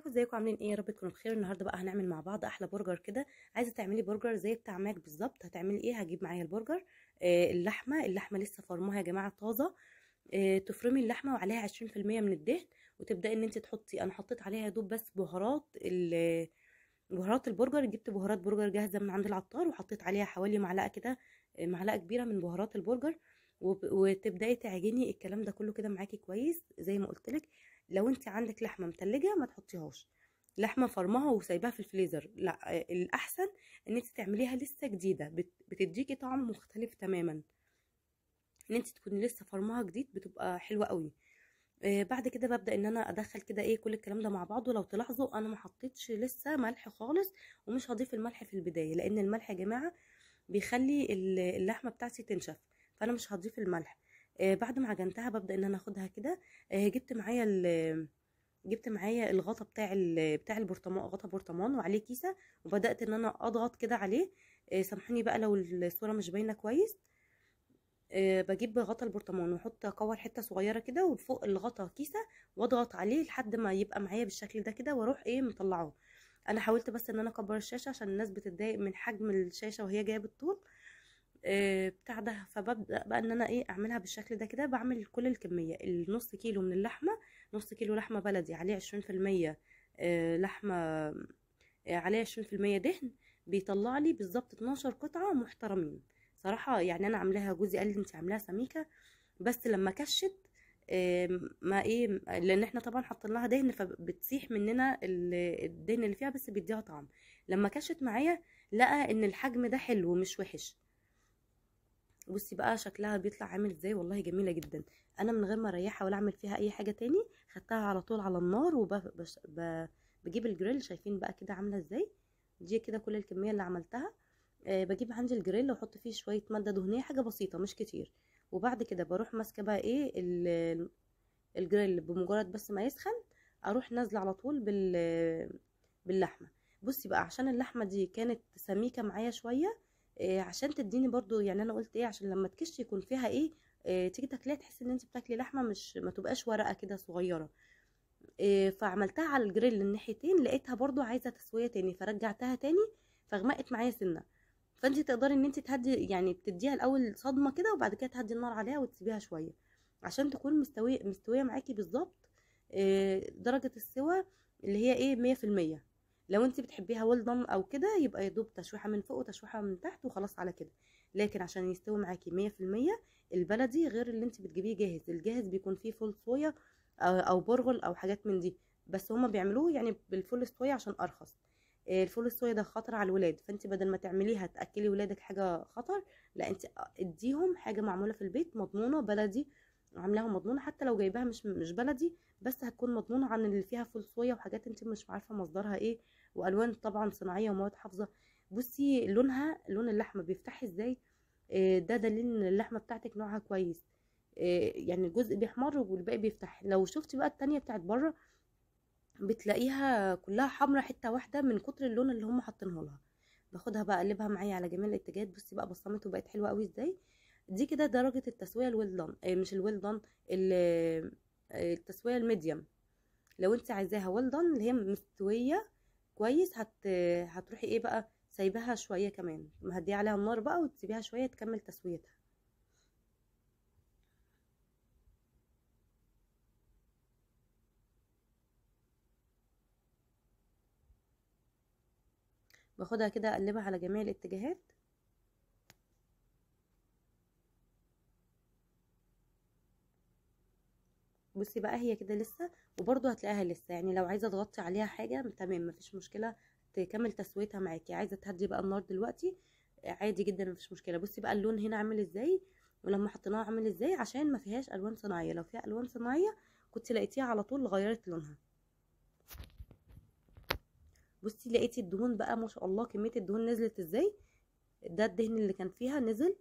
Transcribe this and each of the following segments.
عليكم ازيكم عاملين ايه يا رب تكونوا بخير النهارده بقى هنعمل مع بعض احلى برجر كده عايزه تعملي برجر زي بتاع ماك بالظبط هتعملي ايه هجيب معايا البرجر آه اللحمه اللحمه لسه فرموها يا جماعه طازه آه تفرمي اللحمه وعليها 20% من الدهن وتبداي ان انت تحطي انا حطيت عليها دوب بس بهارات بهارات البرجر جبت بهارات برجر جاهزه من عند العطار وحطيت عليها حوالي معلقه كده آه، معلقه كبيره من بهارات البرجر وتبداي تعجني الكلام ده كله كده معاكي كويس زي ما قلت لك لو انت عندك لحمه متلجه ما تحطيهاش لحمه فرمها وسايباها في الفريزر لا الاحسن ان انت تعمليها لسه جديده بتديكي طعم مختلف تماما ان انت تكوني لسه فرمها جديد بتبقى حلوه قوي آه، بعد كده ببدا ان انا ادخل كده ايه كل الكلام ده مع بعضه لو تلاحظوا انا ما حطيتش لسه ملح خالص ومش هضيف الملح في البدايه لان الملح يا جماعه بيخلي اللحمه بتاعتي تنشف فانا مش هضيف الملح آه، بعد ما عجنتها ببدا ان انا اخدها كده آه، جبت معايا جبت معايا الغطا بتاع بتاع البرطمان غطا برطمان وعليه كيسه وبدات ان انا اضغط كده عليه آه، سامحوني بقى لو الصوره مش باينه كويس بجيب غطا البرطمان واحط اكور حته صغيره كده وفوق الغطا كيسه واضغط عليه لحد ما يبقى معايا بالشكل ده كده واروح ايه مطلعاه انا حاولت بس ان انا اكبر الشاشه عشان الناس بتتضايق من حجم الشاشه وهي جايه بالطول آه، بتاع ده فببدا بقى ان انا ايه اعملها بالشكل ده كده بعمل كل الكميه النص كيلو من اللحمه نص كيلو لحمه بلدي عليه عشرين في المية آه، لحمه آه، عليه عشرين في المية دهن بيطلع لي بالظبط 12 قطعه محترمين صراحه يعني انا عاملاها جوزي قال لي انت عاملاها سميكه بس لما كشت ما ايه لان احنا طبعا حاطين لها دهن فبتسيح مننا الدهن اللي فيها بس بيديها طعم لما كشت معايا لقى ان الحجم ده حلو مش وحش بصي بقى شكلها بيطلع عامل ازاي والله جميله جدا انا من غير ما اريحها ولا اعمل فيها اي حاجه تاني خدتها على طول على النار وبجيب الجريل شايفين بقى كده عامله ازاي دي كده كل الكميه اللي عملتها أه بجيب عندي الجريل واحط فيه شويه ماده دهنيه حاجه بسيطه مش كتير وبعد كده بروح ماسكه بقى ايه الجريل بمجرد بس ما يسخن اروح نازله على طول بال باللحمه بصي بقى عشان اللحمه دي كانت سميكه معايا شويه إيه عشان تديني برضو يعني انا قلت ايه عشان لما تكش يكون فيها ايه, إيه تيجي تاكليها تحس ان انت بتاكلي لحمه مش ما تبقاش ورقه كده صغيره إيه فعملتها على الجريل الناحيتين لقيتها برضو عايزه تسويه تاني فرجعتها تاني فغمقت معايا سنه فانت تقدري ان انت تهدي يعني بتديها الاول صدمه كده وبعد كده تهدي النار عليها وتسيبيها شويه عشان تكون مستويه مستويه معاكي بالظبط آه، درجه السوى اللي هي ايه مية في المية لو انت بتحبيها well او كده يبقى يدوب تشويحه من فوق وتشويحه من تحت وخلاص على كده لكن عشان يستوي معاكي مية في المية البلدي غير اللي انت بتجيبيه جاهز الجاهز بيكون فيه فول صويا او برغل او حاجات من دي بس هما بيعملوه يعني بالفول صويا عشان ارخص الفول آه، الصويا ده خطر على الولاد فانت بدل ما تعمليها تاكلي ولادك حاجه خطر لا انت اديهم حاجه معموله في البيت مضمونه بلدي عاملاها مضمونه حتى لو جايباها مش مش بلدي بس هتكون مضمونه عن اللي فيها فول صويا وحاجات انت مش عارفه مصدرها ايه والوان طبعا صناعيه ومواد حافظه بصي لونها لون اللحمه بيفتح ازاي آه، ده دليل ان اللحمه بتاعتك نوعها كويس آه، يعني الجزء بيحمر والباقي بيفتح لو شفتي بقى التانية بتاعت بره بتلاقيها كلها حمرا حته واحده من كتر اللون اللي هم حاطينه لها باخدها بقى اقلبها معايا على جميع الاتجاهات بصي بقى بصمته وبقت حلوه قوي ازاي دي كده درجه التسويه الويل دان آه، مش الويل دان التسويه الميديم لو انت عايزاها ويل دان اللي هي مستويه كويس هت... هتروحي ايه بقى سايباها شويه كمان مهديه عليها النار بقى وتسيبيها شويه تكمل تسويتها باخدها كده اقلبها على جميع الاتجاهات بصي بقى هي كده لسه وبرده هتلاقيها لسه يعني لو عايزه تغطي عليها حاجه تمام مفيش مشكله تكمل تسويتها معاكي عايزه تهدي بقى النار دلوقتي عادي جدا مفيش مشكله بصي بقى اللون هنا عامل ازاي ولما حطيناها عامل ازاي عشان ما فيهاش الوان صناعيه لو فيها الوان صناعيه كنت لقيتيها على طول غيرت لونها بصي لقيتي الدهون بقى ما شاء الله كميه الدهون نزلت ازاي ده الدهن اللي كان فيها نزل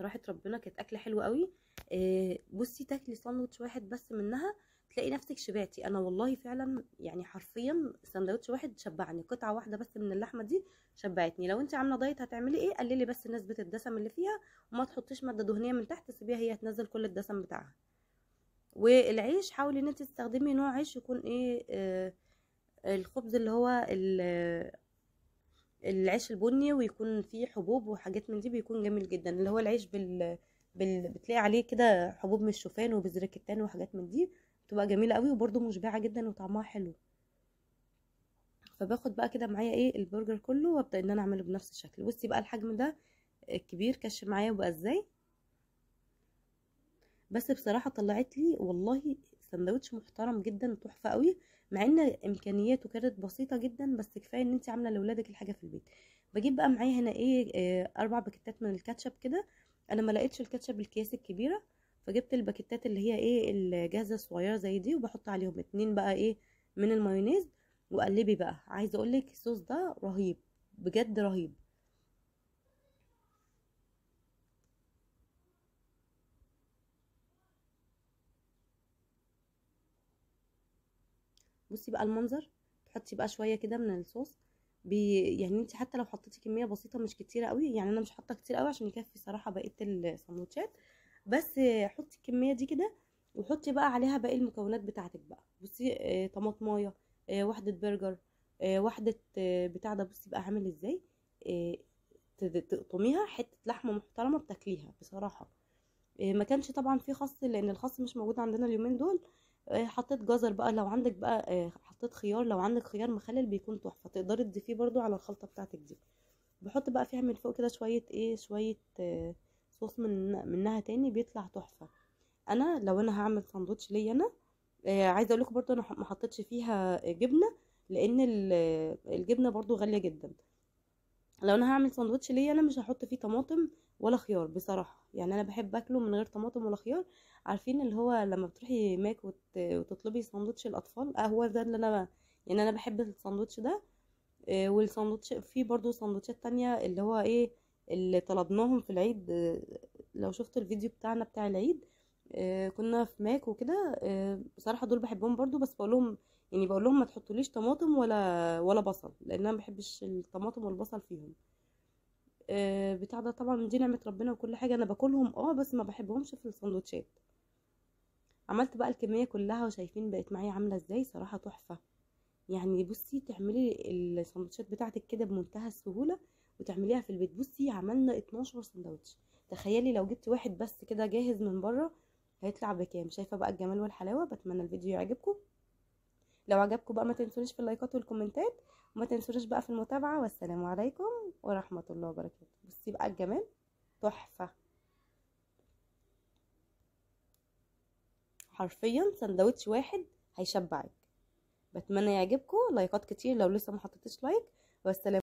صراحه ربنا كانت اكله حلوه قوي آه، بصي تاكلي ساندوتش واحد بس منها تلاقي نفسك شبعتي انا والله فعلا يعني حرفيا سندوتش واحد شبعني قطعه واحده بس من اللحمه دي شبعتني لو انت عامله دايت هتعملي ايه قللي بس نسبه الدسم اللي فيها وما تحطيش ماده دهنيه من تحت سيبيها هي تنزل كل الدسم بتاعها والعيش حاولي ان انت تستخدمي نوع عيش يكون ايه آه الخبز اللي هو العيش البني ويكون فيه حبوب وحاجات من دي بيكون جميل جدا اللي هو العيش بال, بال... بتلاقي عليه كده حبوب من الشوفان الكتان وحاجات من دي بتبقى جميله قوي وبرده مشبعه جدا وطعمها حلو فباخد بقى كده معايا ايه البرجر كله وابدا ان انا اعمله بنفس الشكل بصي بقى الحجم ده كبير كش معايا بقى ازاي بس بصراحه طلعت لي والله سندوتش محترم جدا تحفه قوي مع ان امكانياته كانت بسيطه جدا بس كفايه ان انت عامله لاولادك الحاجه في البيت بجيب بقى معايا هنا ايه, إيه اربع باكيتات من الكاتشب كده انا ما لقيتش الكاتشب الكيس الكبيره فجبت الباكيتات اللي هي ايه الجاهزه الصغيره زي دي وبحط عليهم اتنين بقى ايه من المايونيز وقلبي بقى عايزه اقول لك الصوص ده رهيب بجد رهيب بصي بقى المنظر تحطي بقى شويه كده من الصوص بي يعني انت حتى لو حطيتي كميه بسيطه مش كتيره قوي يعني انا مش حاطه كتير قوي عشان يكفي صراحه بقيه السندوتشات بس حطي الكميه دي كده وحطي بقى عليها باقي المكونات بتاعتك بقى بصي آه، طماطمايه آه، وحده برجر واحده وحده آه، بتاع ده بصي بقى عامل ازاي تقطميها حته لحمه محترمه بتاكليها بصراحه ما كانش طبعا في خس لان الخس مش موجود عندنا اليومين دول آه، حطيت جزر بقى لو عندك بقى آه، حطيت خيار لو عندك خيار مخلل بيكون تحفه تقدري تضيفيه برضو على الخلطه بتاعتك دي بحط بقى فيها من فوق كده شويه ايه شويه آه، صوص من منها تاني بيطلع تحفه انا لو انا هعمل ساندوتش ليا انا عايزه اقول لكم برضو انا ما حطيتش فيها جبنه لان الجبنه برضو غاليه جدا لو انا هعمل سندوتش ليا انا مش هحط فيه طماطم ولا خيار بصراحه يعني انا بحب اكله من غير طماطم ولا خيار عارفين اللي هو لما بتروحي ماك وتطلبي سندوتش الاطفال اه هو ده اللي انا يعني انا بحب الساندوتش ده آه، والساندوتش في برضو سندوتشات تانية اللي هو ايه اللي طلبناهم في العيد آه، لو شفتوا الفيديو بتاعنا بتاع العيد آه، كنا في ماك وكده بصراحه دول بحبهم برضو بس بقولهم يعني بقول لهم ما تحطوليش طماطم ولا ولا بصل لان انا ما بحبش الطماطم والبصل فيهم آه، بتاع ده طبعا دي نعمه ربنا وكل حاجه انا باكلهم اه بس ما بحبهمش في السندوتشات عملت بقى الكميه كلها وشايفين بقت معايا عامله ازاي صراحه تحفه يعني بصي تعملي السندوتشات بتاعتك كده بمنتهى السهوله وتعمليها في البيت بصي عملنا 12 سندوتش تخيلي لو جبت واحد بس كده جاهز من بره هيطلع بكام شايفه بقى الجمال والحلاوه بتمنى الفيديو يعجبكم لو عجبكم بقى ما تنسونش في اللايكات والكومنتات وما تنسونش بقى في المتابعه والسلام عليكم ورحمه الله وبركاته بصي بقى الجمال تحفه حرفيا سندوتش واحد هيشبعك بتمنى يعجبكم لايكات كتير لو لسه ما حطيتش لايك والسلام